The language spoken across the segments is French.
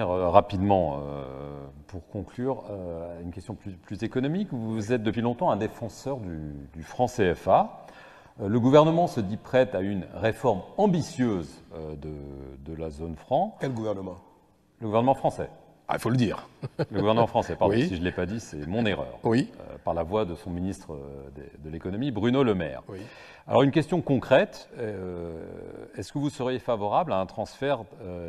Euh, rapidement, euh, pour conclure, euh, une question plus, économique. Vous êtes depuis longtemps un défenseur du, franc CFA. Le gouvernement se dit prêt à une réforme ambitieuse de la zone franc. Quel gouvernement Le gouvernement français. Ah, il faut le dire. Le gouvernement français, pardon, si je ne l'ai pas dit, c'est mon erreur. Oui. Euh, par la voix de son ministre euh, de, l'économie, Bruno Le Maire. Oui. Alors, une question concrète. Euh, est-ce que vous seriez favorable à un transfert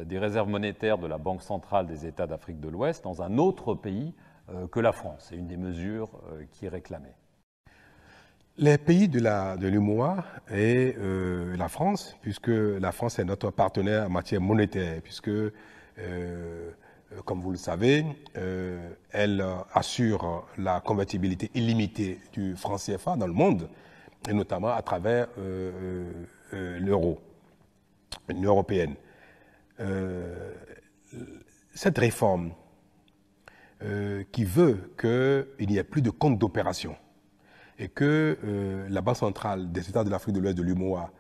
des réserves monétaires de la Banque centrale des États d'Afrique de l'Ouest dans un autre pays que la France C'est une des mesures qui est réclamée. Les pays de l'UMOA de et la France, puisque la France est notre partenaire en matière monétaire, puisque euh, comme vous le savez, euh, elle euh, assure la convertibilité illimitée du franc CFA dans le monde, et notamment à travers l'euro, l'Union européenne. cette réforme qui veut qu'il n'y ait plus de compte d'opération et que la Banque centrale des États de l'Afrique de l'Ouest de l'UMOA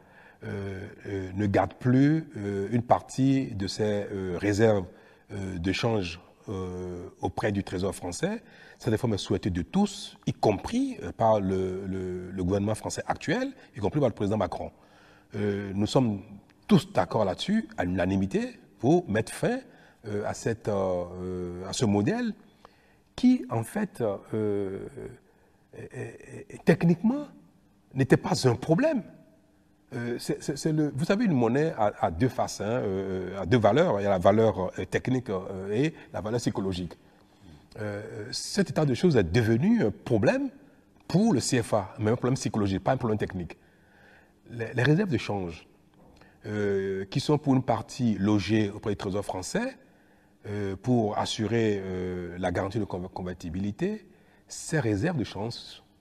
ne garde plus une partie de ses réserves euh, d'échanges euh, auprès du Trésor français. Cette réforme est souhaité de tous, y compris euh, par le, gouvernement français actuel, y compris par le président Macron. nous sommes tous d'accord là-dessus, à l'unanimité, pour mettre fin à, cette, à ce modèle qui, en fait, techniquement, n'était pas un problème euh, vous savez, une monnaie a, deux faces, hein, euh, euh, a deux valeurs. Il y a la valeur technique et la valeur psychologique. cet état de choses est devenu un problème pour le CFA, mais un problème psychologique, pas un problème technique. Les, réserves de change, qui sont pour une partie logées auprès du Trésor français, pour assurer la garantie de compatibilité, ces réserves de change,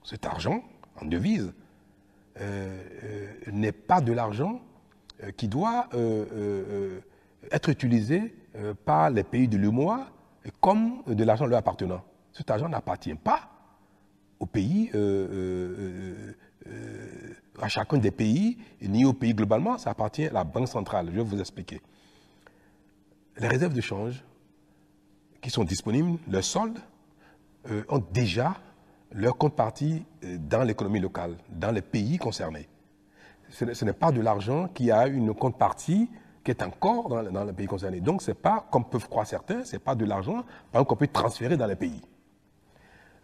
cet argent en devise, euh, euh, n'est pas de l'argent euh, qui doit être utilisé par les pays de l'UMOA comme de l'argent leur appartenant. Cet argent n'appartient pas au pays, à chacun des pays, ni au pays globalement, ça appartient à la Banque centrale. Je vais vous expliquer. Les réserves de change qui sont disponibles, le solde, ont déjà leur contrepartie euh, dans l'économie locale, dans les pays concernés. Ce n'est pas de l'argent qui a une contrepartie qui est encore dans, dans les pays concernés. Donc, ce n'est pas, comme peuvent croire certains, ce n'est pas de l'argent qu'on peut transférer dans les pays.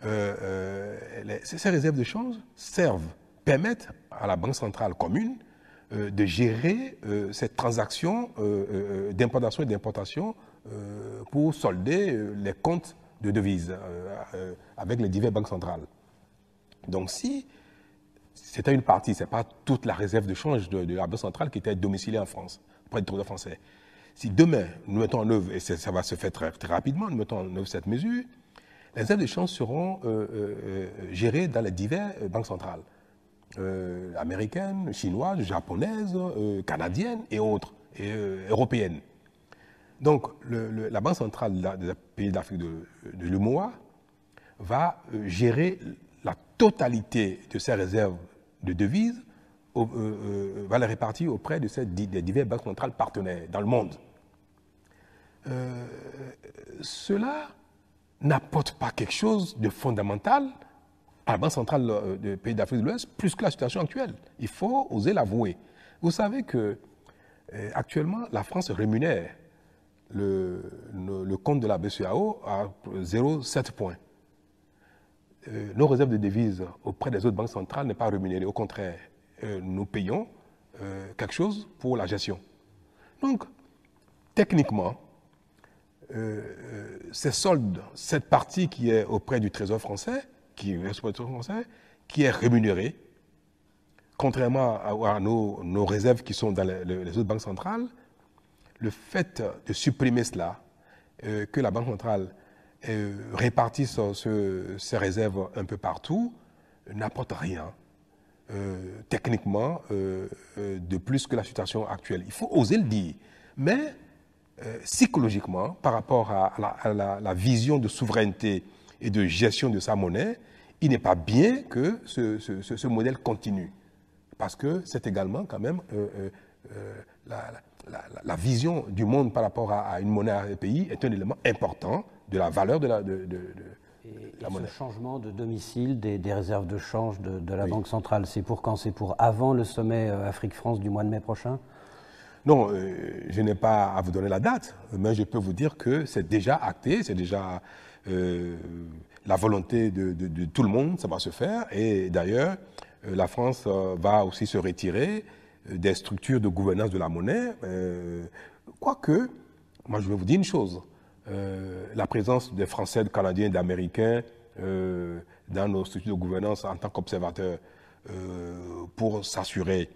Euh, euh, ces réserves de change servent, permettent à la Banque centrale commune de gérer cette transaction d'importation et d'importation pour solder les comptes de devises euh, euh, avec les diverses banques centrales. Donc si c'était une partie, ce n'est pas toute la réserve de change de, la Banque centrale qui était domiciliée en France, auprès du trésor français. Si demain, nous mettons en œuvre, et ça va se faire très, rapidement, nous mettons en œuvre cette mesure, les réserves de change seront euh, gérées dans les diverses banques centrales, américaines, chinoises, japonaises, canadiennes et autres, et européennes. Donc, la Banque centrale des pays d'Afrique de, de l'UMOA va euh, gérer la totalité de ses réserves de devises, euh, euh, va les répartir auprès de ces, des divers banques centrales partenaires dans le monde. cela n'apporte pas quelque chose de fondamental à la Banque centrale des pays d'Afrique de l'Ouest, plus que la situation actuelle. Il faut oser l'avouer. Vous savez que actuellement, la France rémunère le, compte de la BCAO à 0,7 points. Euh, nos réserves de devises auprès des autres banques centrales n'est pas rémunérée. Au contraire, euh, nous payons euh, quelque chose pour la gestion. Donc, techniquement, ces soldes, cette partie qui est auprès du Trésor français, qui est, français, qui est rémunérée, contrairement à, nos, réserves qui sont dans les autres banques centrales, le fait de supprimer cela, euh, que la Banque centrale euh, répartisse ses réserves un peu partout, n'apporte rien euh, techniquement de plus que la situation actuelle. Il faut oser le dire. Mais psychologiquement, par rapport à, la, vision de souveraineté et de gestion de sa monnaie, il n'est pas bien que ce, ce, modèle continue. Parce que c'est également quand même la, la, vision du monde par rapport à, une monnaie à un pays est un élément important de la valeur de la, monnaie. Ce changement de domicile des, réserves de change de, la Banque centrale, c'est pour quand C'est pour avant le sommet euh, Afrique-France du mois de mai prochain non, euh, je n'ai pas à vous donner la date, mais je peux vous dire que c'est déjà acté, c'est déjà euh, la volonté de, tout le monde, ça va se faire. Et d'ailleurs, la France va aussi se retirer des structures de gouvernance de la monnaie. Euh, Quoique, moi je vais vous dire une chose, euh, la présence des Français, des Canadiens, d'Américains euh, dans nos structures de gouvernance en tant qu'observateurs euh, pour s'assurer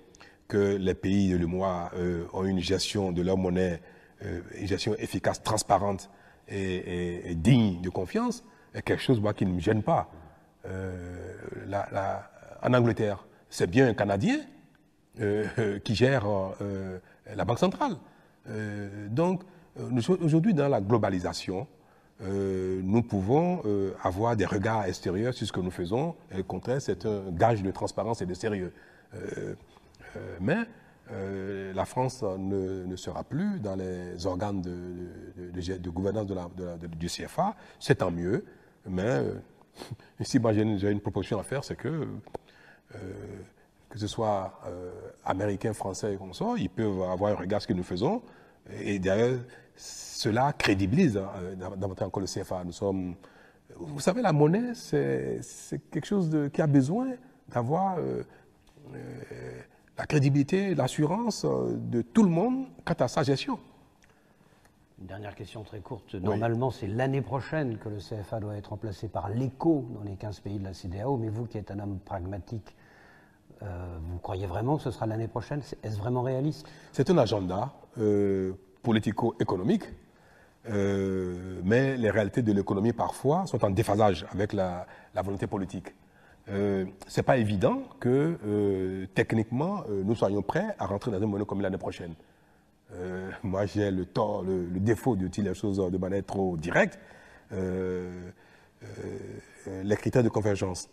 que les pays de l'UMOA euh, ont une gestion de leur monnaie, euh, une gestion efficace, transparente et, et, digne de confiance, est quelque chose moi, qui ne me gêne pas. La, en Angleterre, c'est bien un Canadien, euh, qui gère euh, la Banque centrale. Euh, donc, aujourd'hui, dans la globalisation, nous pouvons avoir des regards extérieurs sur ce que nous faisons. Et au contraire, c'est un gage de transparence et de sérieux. mais la France ne, sera plus dans les organes de, de, de gouvernance du CFA. C'est tant mieux. Mais si moi j'ai une, une proposition à faire, c'est que que ce soit euh, américain, français et comme ça, ils peuvent avoir un regard sur ce que nous faisons. Et d'ailleurs, cela crédibilise hein, euh, davantage encore le CFA. Nous sommes, euh, vous savez, la monnaie, c'est quelque chose qui a besoin d'avoir euh, la crédibilité, l'assurance de tout le monde quant à sa gestion. Une dernière question très courte. Normalement, c'est l'année prochaine que le CFA doit être remplacé par l'écho dans les 15 pays de la CDAO, mais vous qui êtes un homme pragmatique, euh, vous croyez vraiment que ce sera l'année prochaine Est-ce vraiment réaliste C'est un agenda euh, politico-économique euh, mais les réalités de l'économie parfois sont en déphasage avec la, volonté politique. Euh, Ce n'est pas évident que techniquement nous soyons prêts à rentrer dans un monnaie comme l'année prochaine. moi, j'ai le tort, le, le, défaut de dire les choses de manière trop directe. les critères de convergence.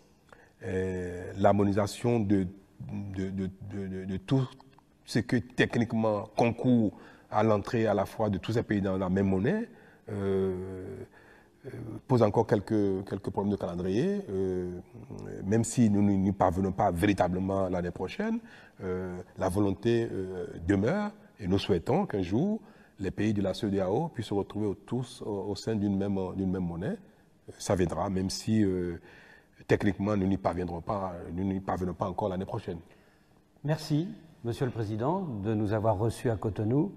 Euh, l'harmonisation de, de, tout ce que techniquement concourt à l'entrée à la fois de tous ces pays dans la même monnaie euh, euh, pose encore quelques, quelques problèmes de calendrier, même si nous ne parvenons pas véritablement l'année prochaine, la volonté demeure et nous souhaitons qu'un jour les pays de la CEDEAO puissent se retrouver tous au, sein d'une même, même monnaie. Ça viendra, même si techniquement, nous n'y parviendrons pas, nous n'y parvenons pas encore l'année prochaine. Merci, Monsieur le Président, de nous avoir reçus à Cotonou.